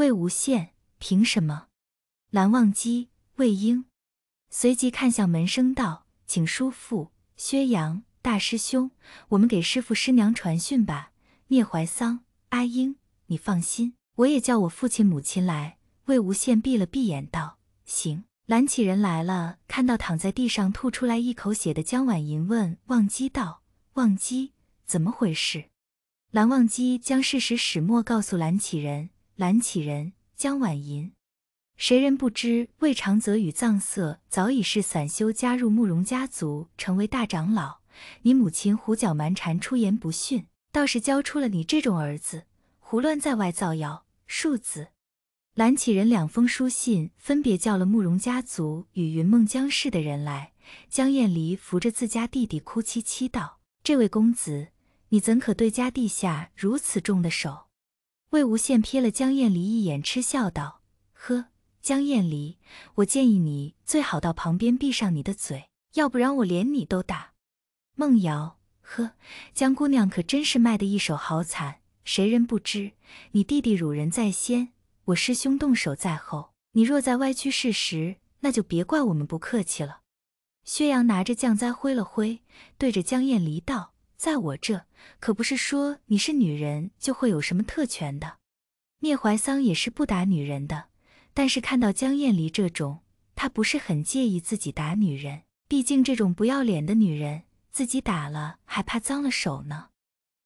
魏无羡凭什么？蓝忘机、魏婴随即看向门生道：“请叔父、薛洋大师兄，我们给师父师娘传讯吧。”聂怀桑、阿婴，你放心，我也叫我父亲母亲来。魏无羡闭了闭眼道：“行。”蓝启人来了，看到躺在地上吐出来一口血的江婉莹，问忘机道：“忘机，怎么回事？”蓝忘机将事实始末告诉蓝启人。蓝启仁、江婉银，谁人不知？魏长泽与藏色早已是散修，加入慕容家族，成为大长老。你母亲胡搅蛮缠，出言不逊，倒是教出了你这种儿子，胡乱在外造谣。庶子蓝启仁两封书信，分别叫了慕容家族与云梦江氏的人来。江晏离扶着自家弟弟，哭凄凄道：“这位公子，你怎可对家弟下如此重的手？”魏无羡瞥了江厌离一眼，嗤笑道：“呵，江厌离，我建议你最好到旁边闭上你的嘴，要不然我连你都打。”孟瑶：“呵，江姑娘可真是卖的一手好惨，谁人不知？你弟弟辱人在先，我师兄动手在后，你若再歪曲事实，那就别怪我们不客气了。”薛洋拿着降灾挥了挥，对着江厌离道。在我这，可不是说你是女人就会有什么特权的。聂怀桑也是不打女人的，但是看到江燕离这种，他不是很介意自己打女人。毕竟这种不要脸的女人，自己打了还怕脏了手呢。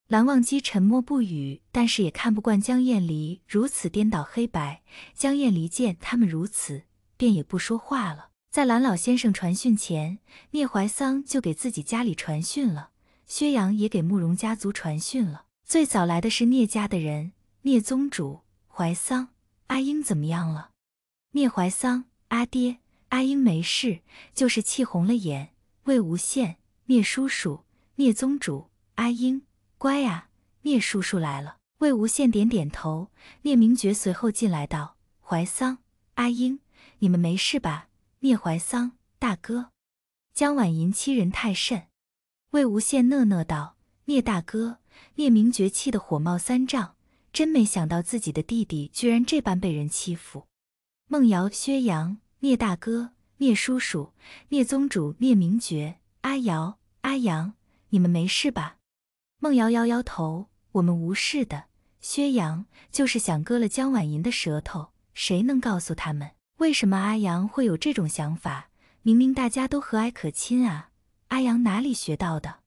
蓝忘机沉默不语，但是也看不惯江燕离如此颠倒黑白。江燕离见他们如此，便也不说话了。在蓝老先生传讯前，聂怀桑就给自己家里传讯了。薛洋也给慕容家族传讯了。最早来的是聂家的人，聂宗主怀桑阿英怎么样了？聂怀桑，阿爹，阿英没事，就是气红了眼。魏无羡，聂叔叔，聂宗主，阿英，乖呀，聂叔叔来了。魏无羡点点头。聂明珏随后进来道：“怀桑，阿英，你们没事吧？”聂怀桑，大哥，江婉吟欺人太甚。魏无羡讷讷道：“聂大哥！”聂明觉气得火冒三丈，真没想到自己的弟弟居然这般被人欺负。孟瑶、薛洋，聂大哥、聂叔叔、聂宗主、聂明觉，阿瑶、阿阳，你们没事吧？孟瑶摇摇头：“我们无事的。”薛洋就是想割了江婉莹的舌头。谁能告诉他们，为什么阿阳会有这种想法？明明大家都和蔼可亲啊！阿阳哪里学到的？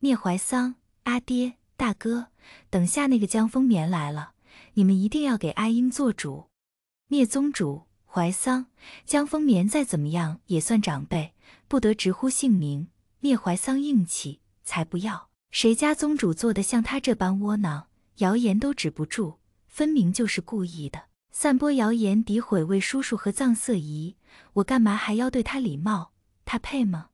聂怀桑，阿爹，大哥，等下那个江丰棉来了，你们一定要给阿英做主。聂宗主，怀桑，江丰棉再怎么样也算长辈，不得直呼姓名。聂怀桑硬气，才不要。谁家宗主做的像他这般窝囊？谣言都止不住，分明就是故意的，散播谣言诋毁魏叔叔和藏色仪。我干嘛还要对他礼貌？他配吗？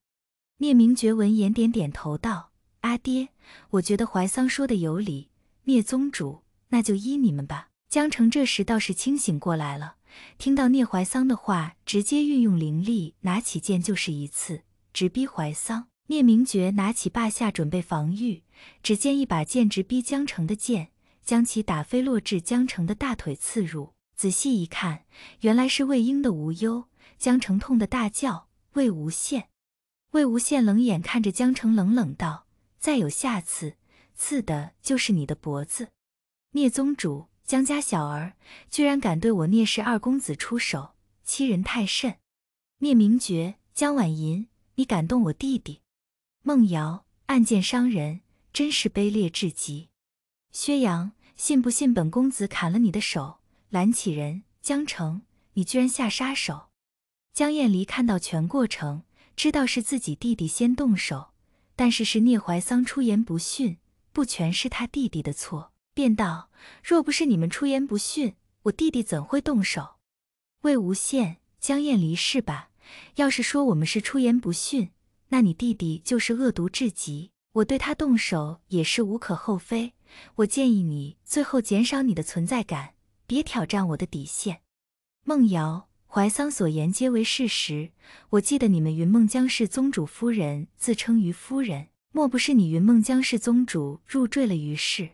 聂明觉闻言点点头，道：“阿爹，我觉得怀桑说的有理，聂宗主，那就依你们吧。”江城这时倒是清醒过来了，听到聂怀桑的话，直接运用灵力，拿起剑就是一刺，直逼怀桑。聂明觉拿起霸下准备防御，只见一把剑直逼江城的剑，将其打飞，落至江城的大腿刺入。仔细一看，原来是魏婴的无忧。江城痛的大叫：“魏无羡！”魏无羡冷眼看着江澄，冷冷道：“再有下次，刺的就是你的脖子。”聂宗主，江家小儿居然敢对我聂氏二公子出手，欺人太甚！聂明珏，江婉银，你敢动我弟弟？孟瑶，暗箭伤人，真是卑劣至极！薛洋，信不信本公子砍了你的手？蓝启仁，江澄，你居然下杀手！江厌离看到全过程。知道是自己弟弟先动手，但是是聂怀桑出言不逊，不全是他弟弟的错，便道：若不是你们出言不逊，我弟弟怎会动手？魏无羡，江厌离是吧？要是说我们是出言不逊，那你弟弟就是恶毒至极，我对他动手也是无可厚非。我建议你最后减少你的存在感，别挑战我的底线。梦瑶。怀桑所言皆为事实。我记得你们云梦江氏宗主夫人自称于夫人，莫不是你云梦江氏宗主入赘了于氏？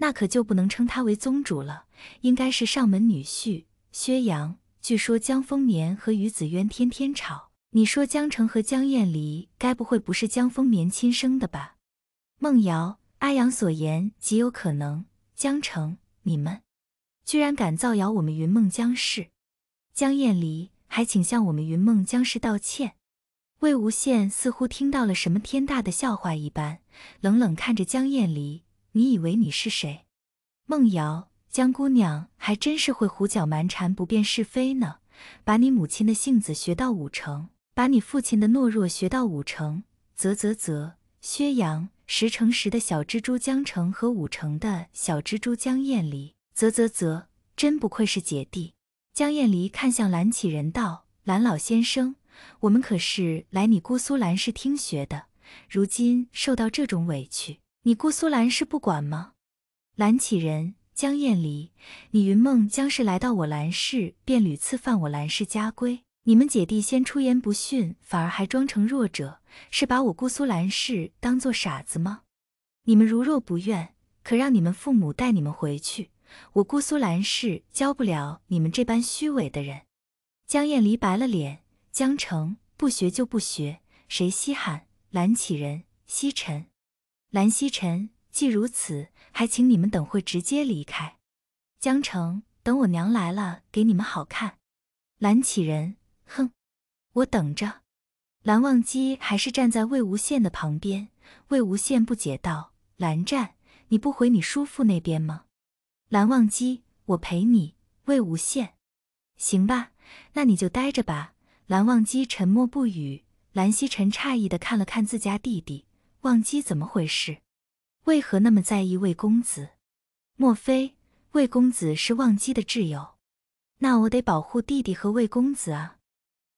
那可就不能称她为宗主了，应该是上门女婿薛阳。据说江丰年和于子渊天天吵。你说江澄和江燕离该不会不是江丰年亲生的吧？孟瑶，阿阳所言极有可能。江澄，你们居然敢造谣我们云梦江氏！江燕离，还请向我们云梦江氏道歉。魏无羡似乎听到了什么天大的笑话一般，冷冷看着江燕离：“你以为你是谁？”孟瑶，江姑娘还真是会胡搅蛮缠，不辨是非呢。把你母亲的性子学到五成，把你父亲的懦弱学到五成。啧啧啧，薛洋十成十的小蜘蛛江澄和五成的小蜘蛛江燕离，啧啧啧，真不愧是姐弟。江厌离看向蓝启仁道：“蓝老先生，我们可是来你姑苏蓝氏听学的，如今受到这种委屈，你姑苏蓝氏不管吗？”蓝启仁，江厌离，你云梦江氏来到我蓝氏便屡次犯我蓝氏家规，你们姐弟先出言不逊，反而还装成弱者，是把我姑苏蓝氏当做傻子吗？你们如若不愿，可让你们父母带你们回去。我姑苏蓝氏教不了你们这般虚伪的人。江燕离白了脸，江城不学就不学，谁稀罕？蓝启仁，西沉，蓝西沉，既如此，还请你们等会直接离开。江城，等我娘来了给你们好看。蓝启仁，哼，我等着。蓝忘机还是站在魏无羡的旁边。魏无羡不解道：“蓝湛，你不回你叔父那边吗？”蓝忘机，我陪你。魏无羡，行吧，那你就待着吧。蓝忘机沉默不语。蓝曦臣诧异的看了看自家弟弟，忘机怎么回事？为何那么在意魏公子？莫非魏公子是忘机的挚友？那我得保护弟弟和魏公子啊。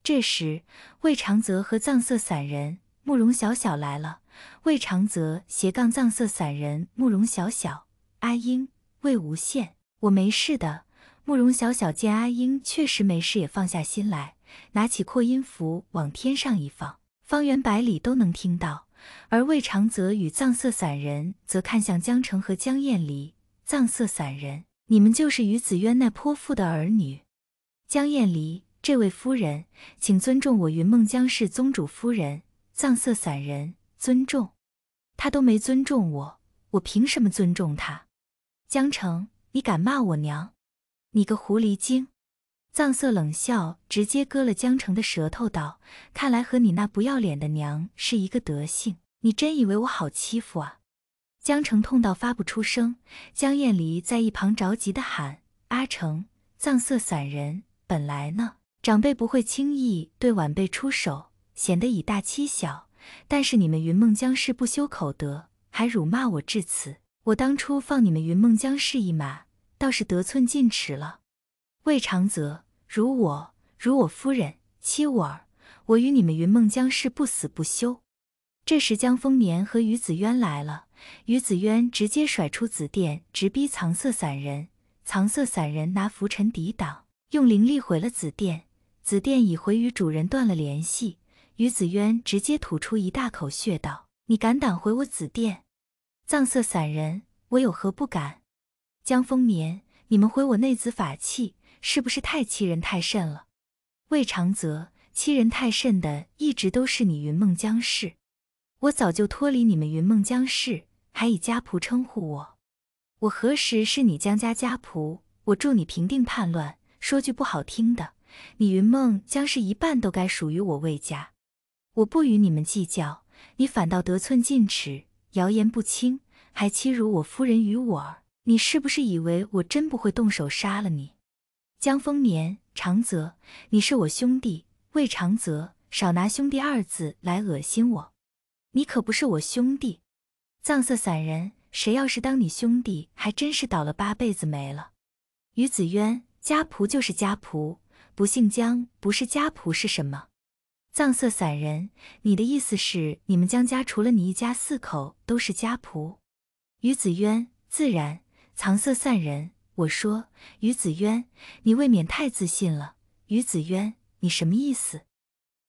这时，魏长泽和藏色散人慕容小小来了。魏长泽斜杠藏色散人慕容小小，阿英。魏无羡，我没事的。慕容小小见阿英确实没事，也放下心来，拿起扩音符往天上一放，方圆百里都能听到。而魏长泽与藏色散人则看向江澄和江厌离。藏色散人，你们就是于子渊那泼妇的儿女。江厌离，这位夫人，请尊重我云梦江氏宗主夫人。藏色散人，尊重。他都没尊重我，我凭什么尊重他？江城，你敢骂我娘？你个狐狸精！藏色冷笑，直接割了江城的舌头，道：“看来和你那不要脸的娘是一个德性。你真以为我好欺负啊？”江城痛到发不出声。江晏离在一旁着急的喊：“阿成，藏色散人本来呢，长辈不会轻易对晚辈出手，显得以大欺小。但是你们云梦江氏不修口德，还辱骂我至此。我当初放你们云梦江氏一马，倒是得寸进尺了。魏长泽，如我，如我夫人，妻我儿，我与你们云梦江氏不死不休。这时，江丰年和于子渊来了。于子渊直接甩出紫电，直逼藏色散人。藏色散人拿拂尘抵挡，用灵力毁了紫电。紫电已毁，与主人断了联系。于子渊直接吐出一大口血，道：“你敢挡毁我紫电？”藏色散人，我有何不敢？江风眠，你们毁我内子法器，是不是太欺人太甚了？魏长泽，欺人太甚的一直都是你云梦江氏。我早就脱离你们云梦江氏，还以家仆称呼我。我何时是你江家家仆？我助你平定叛乱，说句不好听的，你云梦江氏一半都该属于我魏家。我不与你们计较，你反倒得寸进尺。谣言不轻，还欺辱我夫人与我儿，你是不是以为我真不会动手杀了你？江丰年，长泽，你是我兄弟，魏长泽，少拿兄弟二字来恶心我，你可不是我兄弟。藏色散人，谁要是当你兄弟，还真是倒了八辈子霉了。于子渊，家仆就是家仆，不姓江，不是家仆是什么？藏色散人，你的意思是，你们江家除了你一家四口，都是家仆？于子渊，自然。藏色散人，我说，于子渊，你未免太自信了。于子渊，你什么意思？